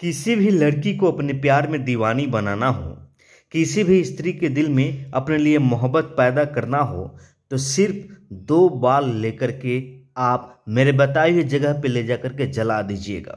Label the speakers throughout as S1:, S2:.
S1: किसी भी लड़की को अपने प्यार में दीवानी बनाना हो किसी भी स्त्री के दिल में अपने लिए मोहब्बत पैदा करना हो तो सिर्फ दो बाल लेकर के आप मेरे बताई हुई जगह पे ले जा करके के जला दीजिएगा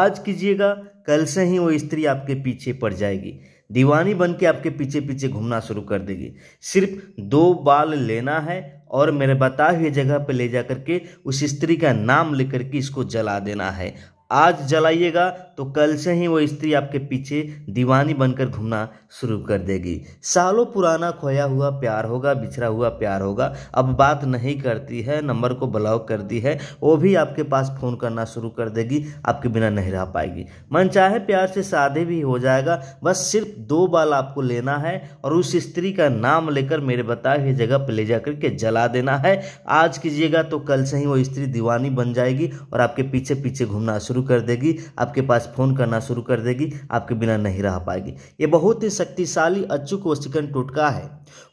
S1: आज कीजिएगा कल से ही वो स्त्री आपके पीछे पड़ जाएगी दीवानी बन के आपके पीछे पीछे घूमना शुरू कर देगी सिर्फ दो बाल लेना है और मेरे बताए हुए जगह पे ले जा करके के उस स्त्री का नाम लेकर के इसको जला देना है आज जलाइएगा तो कल से ही वो स्त्री आपके पीछे दीवानी बनकर घूमना शुरू कर देगी सालों पुराना खोया हुआ प्यार होगा बिछड़ा हुआ प्यार होगा अब बात नहीं करती है नंबर को ब्लॉक कर दी है वो भी आपके पास फ़ोन करना शुरू कर देगी आपके बिना नहीं रह पाएगी मन चाहे प्यार से शादी भी हो जाएगा बस सिर्फ दो बाल आपको लेना है और उस स्त्री का नाम लेकर मेरे बताए हुए जगह पर ले जा करके जला देना है आज कीजिएगा तो कल से ही वो स्त्री दीवानी बन जाएगी और आपके पीछे पीछे घूमना शुरू शुरू कर देगी आपके पास फ़ोन करना शुरू कर देगी आपके बिना नहीं रह पाएगी ये बहुत ही शक्तिशाली अचूक चिकन टोटका है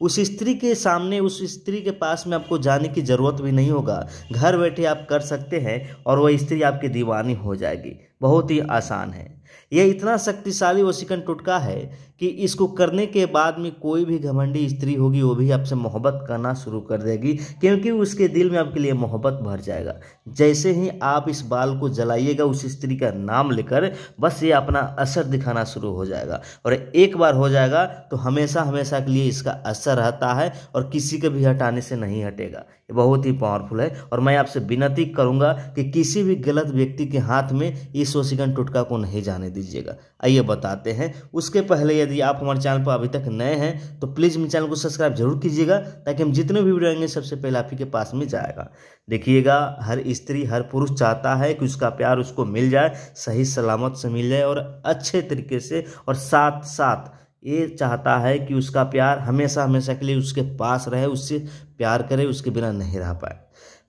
S1: उस स्त्री के सामने उस स्त्री के पास में आपको जाने की ज़रूरत भी नहीं होगा घर बैठे आप कर सकते हैं और वह स्त्री आपकी दीवानी हो जाएगी बहुत ही आसान है यह इतना शक्तिशाली वशीकरण टोटका है कि इसको करने के बाद में कोई भी घमंडी स्त्री होगी वो भी आपसे मोहब्बत करना शुरू कर देगी क्योंकि उसके दिल में आपके लिए मोहब्बत भर जाएगा जैसे ही आप इस बाल को जलाइएगा उस स्त्री का नाम लेकर बस ये अपना असर दिखाना शुरू हो जाएगा और एक बार हो जाएगा तो हमेशा हमेशा के लिए इसका असर रहता है और किसी के भी हटाने से नहीं हटेगा ये बहुत ही पावरफुल है और मैं आपसे विनती करूँगा कि किसी भी गलत व्यक्ति के हाथ में इस वशीकरण टोटका को नहीं जाने आने दीजिएगा आइए बताते हैं उसके पहले यदि आप हमारे चैनल पर अभी तक नए हैं तो प्लीज़ मेरे चैनल को सब्सक्राइब जरूर कीजिएगा ताकि हम जितने भी वीडियो आएंगे सबसे पहले आप ही के पास में जाएगा देखिएगा हर स्त्री हर पुरुष चाहता है कि उसका प्यार उसको मिल जाए सही सलामत से मिल जाए और अच्छे तरीके से और साथ साथ ये चाहता है कि उसका प्यार हमेशा हमेशा के लिए उसके पास रहे उससे प्यार करे उसके बिना नहीं रह पाए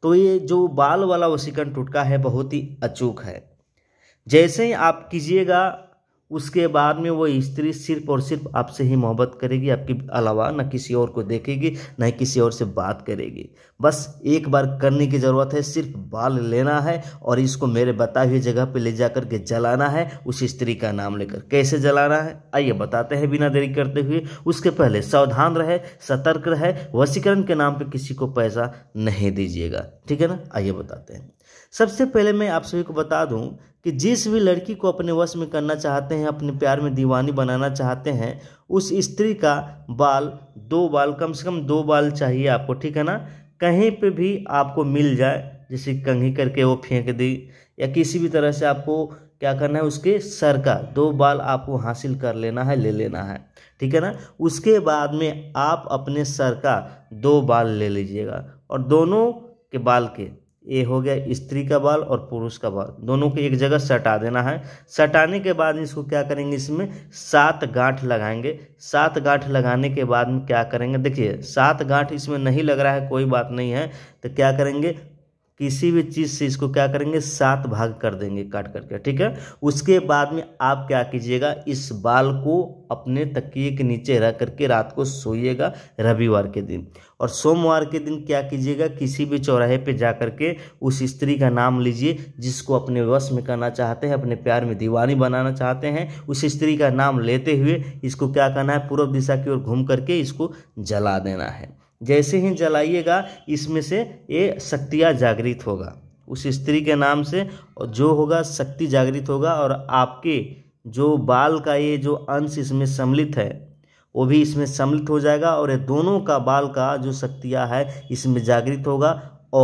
S1: तो ये जो बाल वाला वसीकरण टुटका है बहुत ही अचूक है जैसे ही आप कीजिएगा उसके बाद में वो स्त्री सिर्फ और सिर्फ आपसे ही मोहब्बत करेगी आपके अलावा ना किसी और को देखेगी ना ही किसी और से बात करेगी बस एक बार करने की ज़रूरत है सिर्फ बाल लेना है और इसको मेरे बताए हुए जगह पे ले जा कर के जलाना है उस स्त्री का नाम लेकर कैसे जलाना है आइए बताते हैं बिना देरी करते हुए उसके पहले सावधान रहे सतर्क रहे वसीकरण के नाम पर किसी को पैसा नहीं दीजिएगा ठीक है ना आइए बताते हैं सबसे पहले मैं आप सभी को बता दूँ कि जिस भी लड़की को अपने वश में करना चाहते हैं अपने प्यार में दीवानी बनाना चाहते हैं उस स्त्री का बाल दो बाल कम से कम दो बाल चाहिए आपको ठीक है ना कहीं पे भी आपको मिल जाए जैसे कंघी करके वो फेंक दी या किसी भी तरह से आपको क्या करना है उसके सर का दो बाल आपको हासिल कर लेना है ले लेना है ठीक है ना उसके बाद में आप अपने सर का दो बाल ले लीजिएगा और दोनों के बाल के ये हो गया स्त्री का बाल और पुरुष का बाल दोनों को एक जगह सटा देना है सटाने के बाद इसको क्या करेंगे इसमें सात गांठ लगाएंगे सात गांठ लगाने के बाद में क्या करेंगे देखिए सात गांठ इसमें नहीं लग रहा है कोई बात नहीं है तो क्या करेंगे किसी भी चीज़ से इसको क्या करेंगे सात भाग कर देंगे काट करके ठीक है उसके बाद में आप क्या कीजिएगा इस बाल को अपने तकिए के नीचे रह करके रात को सोइएगा रविवार के दिन और सोमवार के दिन क्या कीजिएगा किसी भी चौराहे पे जा करके उस स्त्री का नाम लीजिए जिसको अपने वश में करना चाहते हैं अपने प्यार में दीवानी बनाना चाहते हैं उस स्त्री का नाम लेते हुए इसको क्या करना है पूर्व दिशा की ओर घूम करके इसको जला देना है जैसे ही जलाइएगा इसमें से ये शक्तियाँ जागृत होगा उस स्त्री के नाम से जो होगा शक्ति जागृत होगा और आपके जो बाल का ये जो अंश इसमें सम्मिलित है वो भी इसमें सम्मिलित हो जाएगा और ये दोनों का बाल का जो शक्तियाँ है इसमें जागृत होगा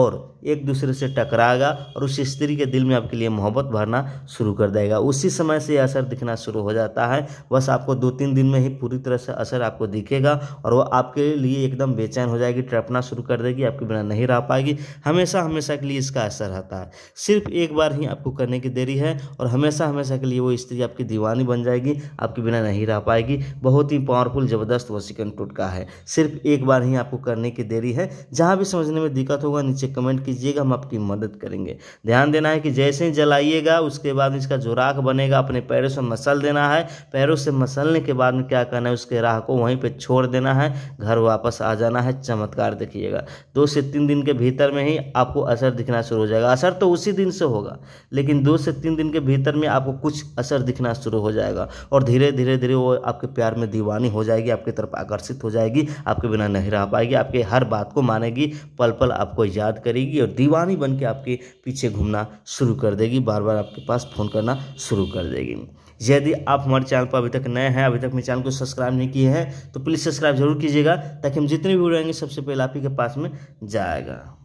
S1: और एक दूसरे से टकराएगा और उस स्त्री के दिल में आपके लिए मोहब्बत भरना शुरू कर देगा उसी समय से यह असर दिखना शुरू हो जाता है बस आपको दो तीन दिन में ही पूरी तरह से असर आपको दिखेगा और वो आपके लिए एकदम बेचैन हो जाएगी ट्रपना शुरू कर देगी आपके बिना नहीं रह पाएगी हमेशा हमेशा के लिए इसका असर रहता है सिर्फ एक बार ही आपको करने की देरी है और हमेशा हमेशा के लिए वो स्त्री आपकी दीवानी बन जाएगी आपके बिना नहीं रह पाएगी बहुत ही पावरफुल ज़बरदस्त वसीकन टुटका है सिर्फ एक बार ही आपको करने की देरी है जहाँ भी समझने में दिक्कत होगा नीचे कमेंट कीजिएगा हम आपकी मदद करेंगे ध्यान देना है कि जैसे ही जलाइएगा उसके बाद इसका जो राख बनेगा अपने पैरों से मसल देना है पैरों से मसलने के बाद में क्या करना है उसके राह को वहीं पर छोड़ देना है घर वापस आ जाना है चमत्कार देखिएगा दो से तीन दिन के भीतर में ही आपको असर दिखना शुरू हो जाएगा असर तो उसी दिन से होगा लेकिन दो से तीन दिन के भीतर में आपको कुछ असर दिखना शुरू हो जाएगा और धीरे धीरे धीरे वो आपके प्यार में दीवानी हो जाएगी आपकी तरफ आकर्षित हो जाएगी आपके बिना नहीं रह पाएगी आपके हर बात को मानेगी पल पल आपको याद करेगी देगी और दीवानी बन के आपके पीछे घूमना शुरू कर देगी बार बार आपके पास फ़ोन करना शुरू कर देगी यदि आप हमारे चैनल पर अभी तक नए हैं अभी तक मेरे चैनल को सब्सक्राइब नहीं किए हैं तो प्लीज़ सब्सक्राइब जरूर कीजिएगा ताकि हम जितने भी वीडियो आएंगे सबसे पहले आप ही के पास में जाएगा